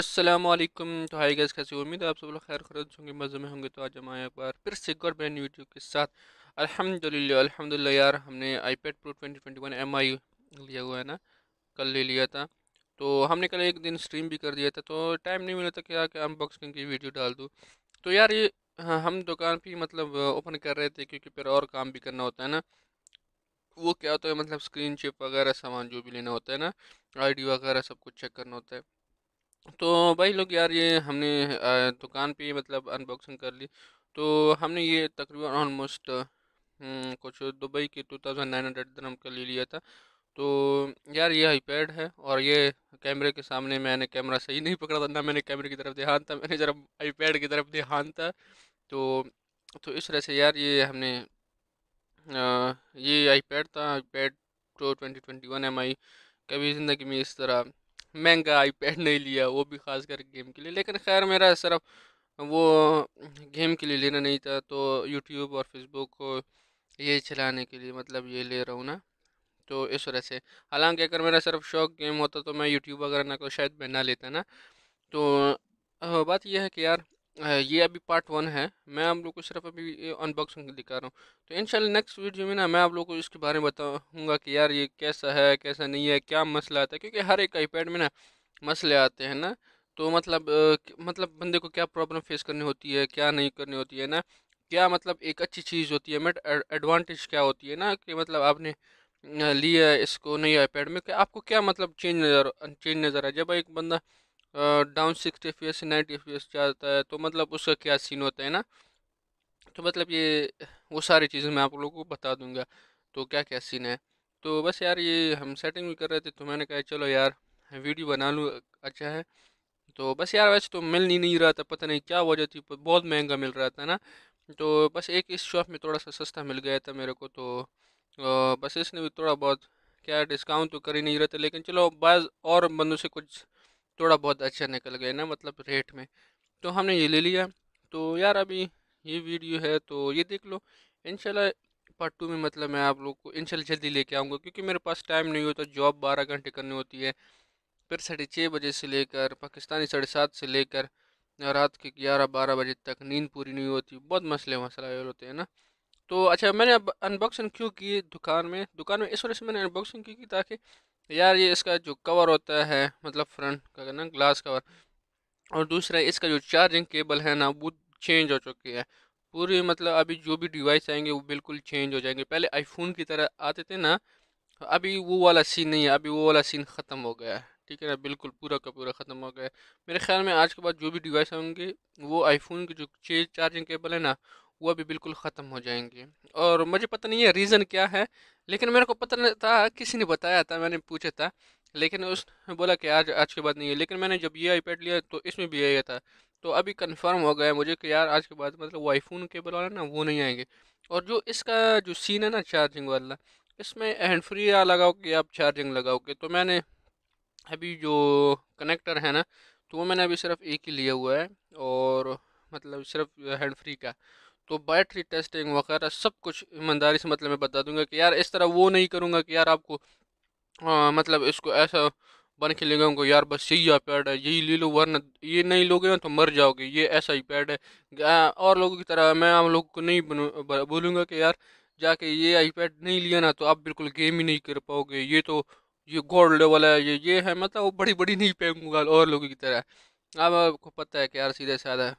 असलम तो high gas कैसे उम्मीद है आप सब लोग खैर खरज होंगे मज़े में होंगे तो आज हम आए एक बार फिर से एक और ब्रांड यूट्यूब के साथ अल्हम्दुलिल्लाह अल्हम्दुलिल्लाह यार हमने आईपैड प्रो 2021 एमआई लिया हुआ है ना कल ले लिया था तो हमने कल एक दिन स्ट्रीम भी कर दिया था तो टाइम नहीं मिला था कि आके अनबॉक्सिंग की वीडियो डाल दूँ तो यार ये हाँ, हम दुकान पर मतलब ओपन कर रहे थे क्योंकि फिर और काम भी करना होता है ना वो क्या होता है मतलब स्क्रीन चिप वगैरह सामान जो भी लेना होता है ना आईडी वगैरह सब कुछ चेक करना होता है तो भाई लोग यार ये हमने दुकान पे मतलब अनबॉक्सिंग कर ली तो हमने ये तकरीबन ऑलमोस्ट हम्म, कुछ दुबई के टू थाउजेंड नाइन हंड्रेड दरम का ले लिया था तो यार ये आईपैड है और ये कैमरे के सामने मैंने कैमरा सही नहीं पकड़ा था ना मैंने कैमरे की तरफ ध्यान था मैंने जरा आईपैड की तरफ ध्यान था तो तो इस तरह से यार ये हमने आ, ये आईपैड था iPad pro twenty twenty one M I कभी ज़िंदगी में इस तरह महंगा आईपैड नहीं लिया वो भी ख़ास कर गेम के लिए लेकिन खैर मेरा सिर्फ वो गेम के लिए लेना नहीं था तो यूट्यूब और फेसबुक को ये चलाने के लिए मतलब ये ले रहा हूँ ना तो इस वजह से हालांकि अगर मेरा सिर्फ शौक गेम होता तो मैं यूट्यूब वगैरह ना को शायद मैं ना लेता ना तो बात यह है कि यार ये अभी पार्ट वन है मैं आप लोग को सिर्फ अभी अनबॉक्सिंग दिखा रहा हूँ तो इन नेक्स्ट वीडियो में ना मैं आप लोग को इसके बारे में बताऊँगा कि यार ये कैसा है कैसा नहीं है क्या मसला आता है क्योंकि हर एक आईपैड में ना मसले आते हैं ना तो मतलब आ, मतलब बंदे को क्या प्रॉब्लम फेस करनी होती है क्या नहीं करनी होती है ना क्या मतलब एक अच्छी चीज़ होती है मेट मतलब एडवांटेज क्या होती है ना कि मतलब आपने लिया इसको नई आईपैड में कि आपको क्या मतलब चेंज नज़र चेंज नज़र आया जब एक बंदा डाउन सिक्सटी एफ से नाइन्टी एफ जाता है तो मतलब उसका क्या सीन होता है ना तो मतलब ये वो सारी चीज़ें मैं आप लोगों को बता दूंगा तो क्या क्या सीन है तो बस यार ये हम सेटिंग भी कर रहे थे तो मैंने कहा चलो यार वीडियो बना लूँ अच्छा है तो बस यार वैसे तो मिल नहीं, नहीं रहा था पता नहीं क्या वजह थी बहुत महंगा मिल रहा था ना तो बस एक इस शॉप में थोड़ा सा सस्ता मिल गया था मेरे को तो बस इसने भी थोड़ा बहुत क्या डिस्काउंट तो कर ही नहीं रहा था लेकिन चलो बाज़ और बंदों से कुछ थोड़ा बहुत अच्छा निकल गया ना मतलब रेट में तो हमने ये ले लिया तो यार अभी ये वीडियो है तो ये देख लो इनशाला पार्ट टू में मतलब मैं आप लोग को इनशाला जल्दी लेके आऊँगा क्योंकि मेरे पास टाइम नहीं होता जॉब बारह घंटे करनी होती है फिर साढ़े छः बजे से लेकर पाकिस्तानी साढ़े सात से लेकर रात के ग्यारह बारह बजे तक नींद पूरी नहीं होती बहुत मसले मसला होते हैं ना तो अच्छा मैंने अनबॉक्सिंग क्यों की दुकान में दुकान में इस वजह से मैंने अनबॉक्सिंग क्यों की ताकि यार ये इसका जो कवर होता है मतलब फ्रंट का ना ग्लास कवर और दूसरा इसका जो चार्जिंग केबल है ना वो चेंज हो चुकी है पूरी मतलब अभी जो भी डिवाइस आएंगे वो बिल्कुल चेंज हो जाएंगे पहले आईफोन की तरह आते थे ना अभी वो वाला सीन नहीं है अभी वो वाला सीन ख़त्म हो गया है ठीक है ना बिल्कुल पूरा का पूरा ख़त्म हो गया है मेरे ख्याल में आज के बाद जो भी डिवाइस होंगे वो आईफोन की जो चेज चार्जिंग केबल है ना वो अभी बिल्कुल ख़त्म हो जाएंगे और मुझे पता नहीं है रीज़न क्या है लेकिन मेरे को पता नहीं था किसी ने बताया था मैंने पूछा था लेकिन उसने बोला कि आज आज के बाद नहीं है लेकिन मैंने जब ये आईपैड लिया तो इसमें भी आया था तो अभी कंफर्म हो गया मुझे कि यार आज के बाद मतलब वो आईफोन केबल वाला ना वो नहीं आएंगे और जो इसका जो सीन है ना चार्जिंग वाला इसमें हैंड फ्री लगाओ कि आप चार्जिंग लगाओगे तो मैंने अभी जो कनेक्टर है ना तो वो मैंने अभी सिर्फ एक ही लिया हुआ है और मतलब सिर्फ हैंड फ्री का तो बैटरी टेस्टिंग वगैरह सब कुछ ईमानदारी से मतलब मैं बता दूंगा कि यार इस तरह वो नहीं करूँगा कि यार आपको आ, मतलब इसको ऐसा बन के लेगा उनको यार बस यही पैड है यही ले लो वरना ये नहीं लोगे ना तो मर जाओगे ये ऐसा ही पैड है और लोगों की तरह मैं आप लोगों को नहीं बोलूँगा कि यार जाके ये आईपैड नहीं लिया ना तो आप बिल्कुल गेम ही नहीं कर पाओगे ये तो ये गोल्ड लेवल है ये ये है मतलब वो बड़ी बड़ी नहीं फेंकूंगा और लोगों की तरह अब आपको पता है कि यार सीधे साधा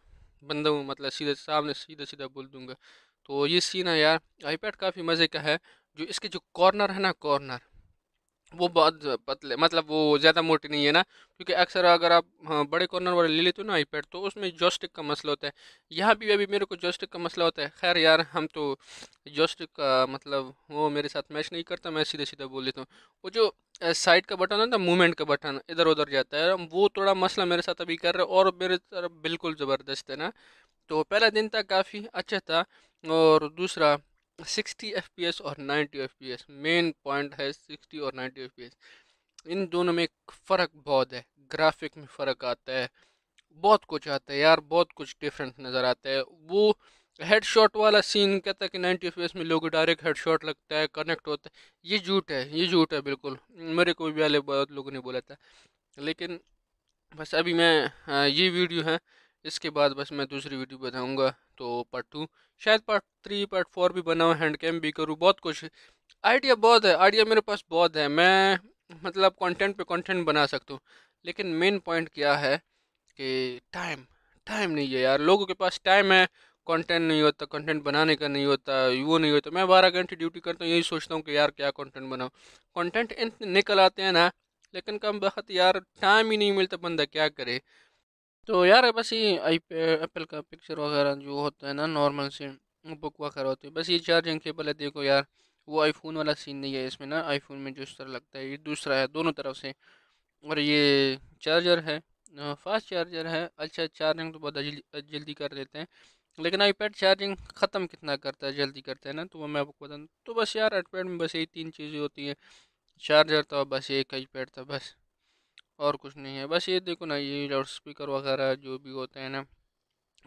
बंदा हूँ मतलब सीधे सामने सीधा सीधा बोल दूँगा तो ये सीन है यार आईपैड काफ़ी मज़े का है जो इसके जो कॉर्नर है ना कॉर्नर वो बहुत पतले मतलब वो ज़्यादा मोटी नहीं है ना क्योंकि अक्सर अगर आप हाँ, बड़े कॉर्नर वाले ले लेते हो ना आईपैड तो उसमें जॉस्टिक का मसला होता है यहाँ भी अभी मेरे को जोस्टिक का मसला होता है खैर यार हम तो जॉस्टिक का मतलब वो मेरे साथ मैच नहीं करता मैं सीधे सीधा बोल देता हूँ वो जो साइड का बटन है ना मूवमेंट का बटन इधर उधर जाता है वो थोड़ा मसला मेरे साथ अभी कर रहे और मेरे तरफ बिल्कुल ज़बरदस्त है ना तो पहला दिन था काफ़ी अच्छा था और दूसरा सिक्सटी एफ पी एस और ninety F P S main point है सिक्सटी और नाइन्टी एफ पी एस इन दोनों में फ़र्क बहुत है ग्राफिक में फ़र्क आता है बहुत कुछ आता है यार बहुत कुछ डिफरेंट नज़र आता है वो हेड शॉट वाला सीन कहता है कि नाइन्टी एफ में लोग डायरेक्ट हेड शॉट लगता है कनेक्ट होता है ये झूठ है ये झूठ है बिल्कुल मेरे को भी पहले बहुत लोगों ने बोला था लेकिन बस अभी मैं हाँ, ये वीडियो है इसके बाद बस मैं दूसरी वीडियो बताऊँगा तो पार्ट टू शायद पार्ट थ्री पार्ट फोर भी बनाऊँ हैंड कैम भी करूँ बहुत कुछ आइडिया बहुत है आइडिया मेरे पास बहुत है मैं मतलब कंटेंट पे कंटेंट बना सकता हूँ लेकिन मेन पॉइंट क्या है कि टाइम टाइम नहीं है यार लोगों के पास टाइम है कंटेंट नहीं होता कंटेंट बनाने का नहीं होता वो नहीं होता मैं बारह घंटे ड्यूटी करता हूँ यही सोचता हूँ कि यार क्या कंटेंट बनाऊँ कंटेंट निकल आते हैं ना लेकिन कम बहुत यार टाइम ही नहीं मिलता बंदा क्या करे तो यार बस ये आई एप्पल का पिक्चर वगैरह जो होता है ना नॉर्मल से बुक वगैरह होती है बस ये चार्जिंग केबल है देखो यार वो आईफोन वाला सीन नहीं है इसमें ना आईफोन में जो इस तरह लगता है ये दूसरा है दोनों तरफ से और ये चार्जर है फास्ट चार्जर है अच्छा चार्जिंग तो बहुत जल्दी कर देते हैं लेकिन आईपैड चार्जिंग ख़त्म कितना करता है जल्दी करता है ना तो वो मैं आपको बता तो बस यार आईपैड में बस यही तीन चीज़ें होती हैं चार्जर था तो बस एक आईपैड था तो बस और कुछ नहीं है बस ये देखो ना ये लाउड स्पीकर वगैरह जो भी होते हैं ना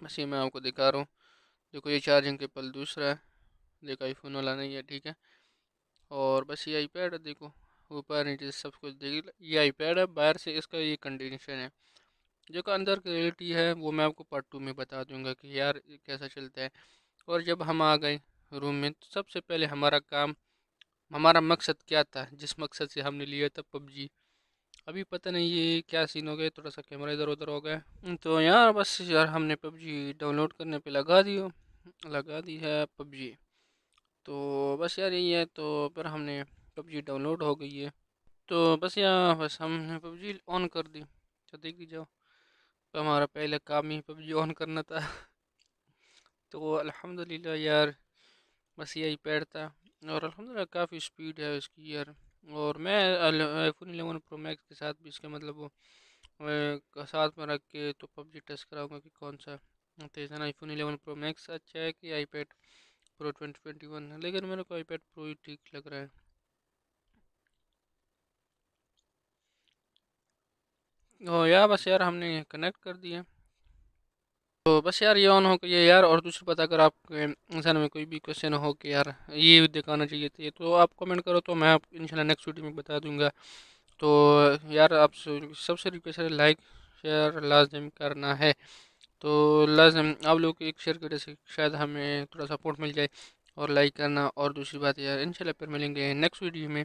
बस ये मैं आपको दिखा रहा हूँ देखो ये चार्जिंग केबल दूसरा है देखो आईफोन वाला नहीं है ठीक है और बस ये आईपैड है देखो ऊपर नीचे सब कुछ देख ये आईपैड है बाहर से इसका ये कंडीशन है जो का अंदर क्वालिटी है वो मैं आपको पार्ट टू में बता दूंगा कि यार कैसा चलता है और जब हम आ गए रूम में तो सबसे पहले हमारा काम हमारा मकसद क्या था जिस मकसद से हमने लिया था पबजी अभी पता नहीं ये क्या सीन हो गया थोड़ा सा कैमरा इधर उधर हो गया हम्म, तो यार बस यार हमने पबजी डाउनलोड करने पे लगा दी लगा दी है पबजी तो बस यार यही है तो फिर हमने पबजी डाउनलोड हो गई है तो बस यार बस हमने पबजी ऑन कर दी तो देख लीजिए तो हमारा पहले काम ही पबजी ऑन करना था तो अलहमदिल्ला यार बस यही पैर था और अलहमदिल्ला काफ़ी स्पीड है उसकी यार और मैं आईफोन एलेवन प्रो मैक्स के साथ भी इसके मतलब साथ में रख के तो पबजी टेस्ट कराऊंगा कि कौन सा तो ना आईफोन एलेवन प्रो मैक्स अच्छा है कि iPad pro twenty twenty one है लेकिन मेरे को आईपैड प्रो ही ठीक लग रहा है ओ यार बस यार हमने कनेक्ट कर दिया तो बस यार ये ऑन हो गया यार और दूसरी बात अगर आपके इंसान में कोई भी क्वेश्चन हो कि यार ये दिखाना चाहिए थे तो आप कमेंट करो तो मैं आप इंशाल्लाह नेक्स्ट वीडियो में बता दूंगा तो यार आप सबसे रिक्वेस्ट है लाइक शेयर लाजम करना है तो लाजम आप लोग एक शेयर करें से शायद हमें थोड़ा सपोर्ट मिल जाए और लाइक करना और दूसरी बात यार इंशाल्लाह फिर मिलेंगे नेक्स्ट वीडियो में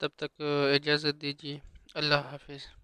तब तक इजाज़त दीजिए अल्लाह हाफिज़